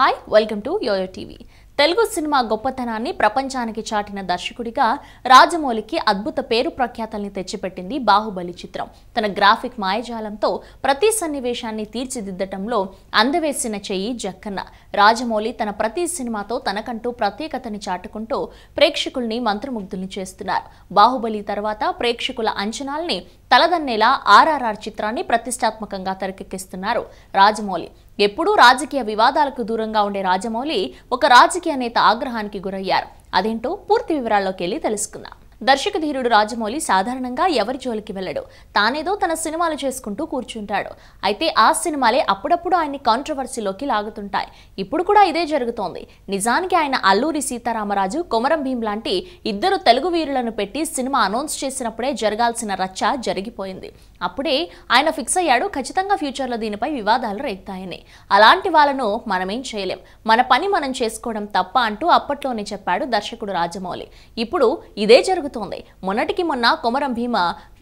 hi welcome to YoYo TV Telugu cinema గొప్పతనాన్ని ప్రపంచానికి చాటిన దర్శకుడిగా రాజమౌళికి అద్భుత పేరు ప్రఖ్యాతల్ని తెచ్చిపెట్టింది బాహుబలి చిత్రం తన గ్రాఫిక్ మాయజాలంతో ప్రతి సన్నివేశాన్ని తీర్చిదిద్దటంలో అందవేసిన చెయ్యి జక్కన్న రాజమౌళి తన ప్రతి సినిమాతో తనకంటూ ప్రత్యేకతని చాటుకుంటూ ప్రేక్షకుల్ని మంత్రముగ్ధుల్ని చేస్తున్నారు బాహుబలి తర్వాత ప్రేక్షకుల అంచనాల్ని తలదన్నేలా ఆర్ఆర్ఆర్ చిత్రాన్ని ప్రతిష్టాత్మకంగా తెరకెక్కిస్తున్నారు రాజమౌళి ఎప్పుడూ రాజకీయ వివాదాలకు దూరంగా ఉండే రాజమౌళి ఒక రాజకీయ నేత ఆగ్రహానికి గురయ్యారు అదేంటో పూర్తి వివరాల్లోకి వెళ్ళి తెలుసుకుందాం దర్శక ధీరుడు రాజమౌళి సాధారణంగా ఎవరి జోలికి వెళ్ళడు తానేదో తన సినిమాలు చేసుకుంటూ కూర్చుంటాడు అయితే ఆ సినిమాలే అప్పుడప్పుడు ఆయన్ని కాంట్రవర్సీలోకి లాగుతుంటాయి ఇప్పుడు కూడా ఇదే జరుగుతోంది నిజానికి ఆయన అల్లూరి సీతారామరాజు కొమరం భీం లాంటి ఇద్దరు తెలుగు వీరులను పెట్టి సినిమా అనౌన్స్ చేసినప్పుడే జరగాల్సిన రచ్చ జరిగిపోయింది అప్పుడే ఆయన ఫిక్స్ అయ్యాడు ఖచ్చితంగా ఫ్యూచర్లో దీనిపై వివాదాలు రేగుతాయని అలాంటి వాళ్ళను మనమేం చేయలేం మన పని మనం చేసుకోవడం తప్ప అంటూ అప్పట్లోనే చెప్పాడు దర్శకుడు రాజమౌళి ఇప్పుడు ఇదే జరుగుతుంది జరుగుతోంది మొన్నటికి మొన్న కొమరం భీమ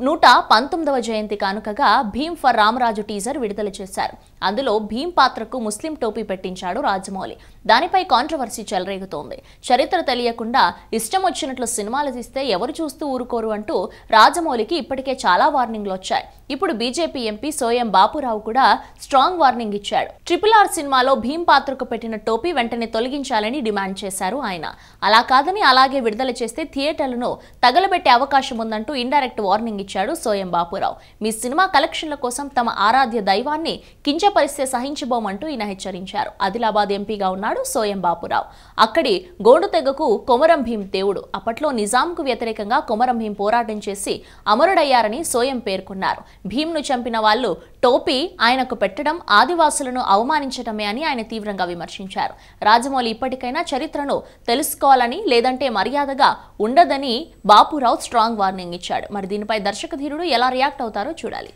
నూట పంతొమ్మిదవ జయంతి కానుకగా భీమ్ ఫర్ రామరాజు టీజర్ విడుదల చేశారు అందులో భీమ్ పాత్రకు ముస్లిం టోపీ పెట్టించాడు రాజమౌళి దానిపై కాంట్రవర్సీ చెలరేగుతోంది చరిత్ర తెలియకుండా ఇష్టం వచ్చినట్లు సినిమాలు తీస్తే ఎవరు చూస్తూ ఊరుకోరు అంటూ రాజమౌళికి ఇప్పటికే చాలా వార్నింగ్లు వచ్చాయి ఇప్పుడు బీజేపీ ఎంపీ సోయం బాపురావు కూడా స్ట్రాంగ్ వార్నింగ్ ఇచ్చాడు ట్రిపుల్ ఆర్ సినిమాలో భీమ్ పాత్రకు పెట్టిన టోపీ వెంటనే తొలగించాలని డిమాండ్ చేశారు ఆయన అలా కాదని అలాగే విడుదల చేస్తే థియేటర్లను తగలబెట్టే అవకాశం ఉందంటూ ఇండైరెక్ట్ వార్నింగ్ ఇచ్చాడు సోయం బాపురావు మీ సినిమా కలెక్షన్ల కోసం తమ ఆరాధ్య దైవాన్ని కించపరిస్తే సహించబోమంటూ ఈయన హెచ్చరించారు ఆదిలాబాద్ ఎంపీగా ఉన్నాడు సోయం బాపురావు అక్కడి గోండు తెగకు కొమరం భీం దేవుడు అప్పట్లో నిజాంకు వ్యతిరేకంగా కొమరం భీం పోరాటం చేసి అమరుడయ్యారని సోయం పేర్కొన్నారు భీంను చంపిన వాళ్ళు టోపీ ఆయనకు పెట్టడం ఆదివాసులను అవమానించడమే అని ఆయన తీవ్రంగా విమర్శించారు రాజమౌళి ఇప్పటికైనా చరిత్రను తెలుసుకోవాలని లేదంటే మర్యాదగా ఉండదని బాపురావు స్ట్రాంగ్ వార్నింగ్ ఇచ్చాడు మరి దీనిపై దర్శకధీరుడు ఎలా రియాక్ట్ అవుతారో చూడాలి